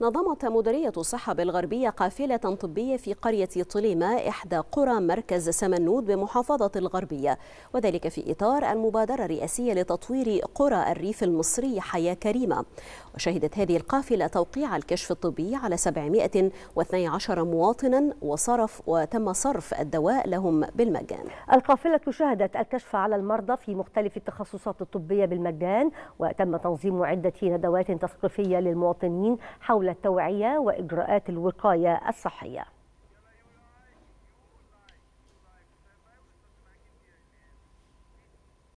نظمت مديرية الصحة بالغربية قافلة طبية في قرية طليمة إحدى قرى مركز سمنود بمحافظة الغربية وذلك في إطار المبادرة الرئاسية لتطوير قرى الريف المصري حياة كريمة وشهدت هذه القافلة توقيع الكشف الطبي على 712 مواطنا وصرف وتم صرف الدواء لهم بالمجان القافلة شهدت الكشف على المرضى في مختلف التخصصات الطبية بالمجان وتم تنظيم عدة ندوات تثقيفية للمواطنين حول حول التوعية وإجراءات الوقاية الصحية